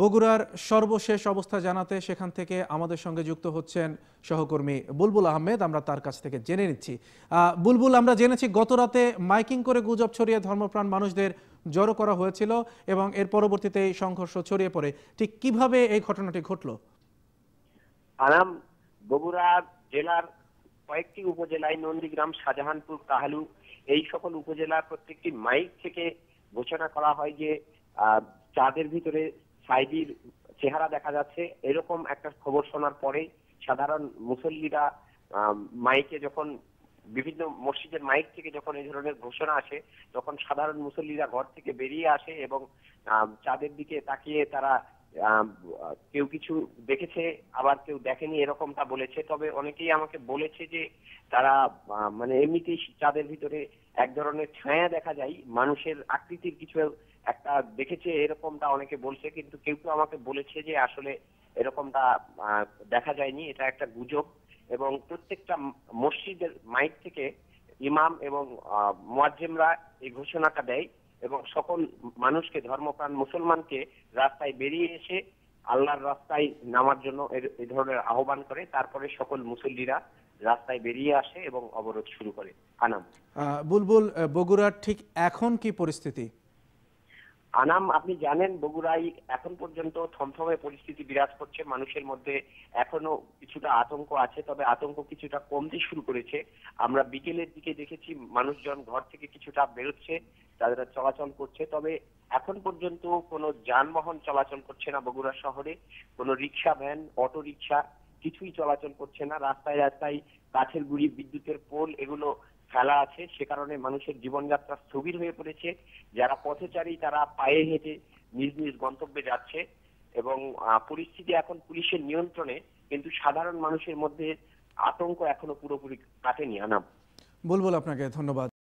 বগুড়ার সর্বশেষ অবস্থা জানাতে সেখান থেকে আমাদের সঙ্গে যুক্ত হচ্ছেন সহকর্মী বুলবুল আহমেদ আমরা তার কাছ থেকে জেনে নিচ্ছি বুলবুল আমরা জেনেছি গত রাতে মাইকিং করে গুজব ছড়িয়ে ধর্মপ্রাণ মানুষদের জড়ো করা হয়েছিল এবং এর পরবর্তীতে এই সংঘর্ষ ছড়িয়ে পড়ে ঠিক কিভাবে এই ঘটনাটি ঘটল আরাম বগুড়া জেলার কয়েকটি উপজেলায় নন্দীগ্রাম শাহজাহানপুর কাহালু এই সকল উপজেলার প্রত্যেকটি মাইক থেকে ঘোষণা করা হয় যে চাঁদের ভিতরে সাইদির চেহারা দেখা যাচ্ছে এরকম একটা খবর শোনার পরে সাধারণ মুসল্লিরা মাইকে যখন বিভিন্ন মসজিদের মাইক থেকে যখন এই ধরনের ঘোষণা আসে তখন সাধারণ মুসল্লিরা ঘর থেকে বেরিয়ে আসে এবং চাঁদের দিকে তাকিয়ে তারা কেউ কিছু দেখেছে আবার কেউ দেখেনি এরকমটা বলেছে তবে অনেকেই আমাকে বলেছে যে তারা মানে এমনিতেই চাঁদের ভিতরে এক ধরনের ছায়া দেখা যায় মানুষের আকৃতির কিছু একটা দেখেছে এরকমটা অনেকে বলছে কিন্তু কেউ কেউ আমাকে বলেছে যে আসলে এরকমটা দেখা যায়নি এটা একটা গুজব এবং প্রত্যেকটা মসজিদের মাইক থেকে ইমাম এবং মোয়াজ্জেমরা এই ঘোষণাটা দেয় এবং সকল মানুষকে ধর্মপ্রাণ মুসলমানকে রাস্তায় বেরিয়ে এসে আল্লাহর রাস্তায় নামার জন্য এ ধরনের আহ্বান করে তারপরে সকল মুসল্লিরা রাস্তায় বেরিয়ে আসে এবং অবরোধ শুরু করে আনাম বুলবুল বগুড়ার ঠিক এখন কি পরিস্থিতি আনাম আপনি জানেন বগুড়ায় এখন পর্যন্ত থমথমে পরিস্থিতি বিরাজ করছে মানুষের মধ্যে এখনো কিছুটা আতঙ্ক আছে তবে আতঙ্ক কিছুটা কমতে শুরু করেছে আমরা বিকেলের দিকে দেখেছি মানুষজন ঘর থেকে কিছুটা বেরোচ্ছে তাদের চলাচল করছে তবে এখন পর্যন্ত কোনো যানবাহন চলাচল করছে না বগুড়া শহরে কোনো রিক্সা ভ্যান অটো রিক্সা কিছুই চলাচল করছে না রাস্তায় রাস্তায় কাঠের গুড়ি বিদ্যুতের পোল এগুলো ফেলা আছে সে কারণে মানুষের জীবনযাত্রা স্থবির হয়ে পড়েছে যারা পথচারী তারা পায়ে হেঁটে নিজ নিজ গন্তব্যে যাচ্ছে এবং পরিস্থিতি এখন পুলিশের নিয়ন্ত্রণে কিন্তু সাধারণ মানুষের মধ্যে আতঙ্ক এখনো পুরোপুরি কাটেনি আনাম বলবো আপনাকে ধন্যবাদ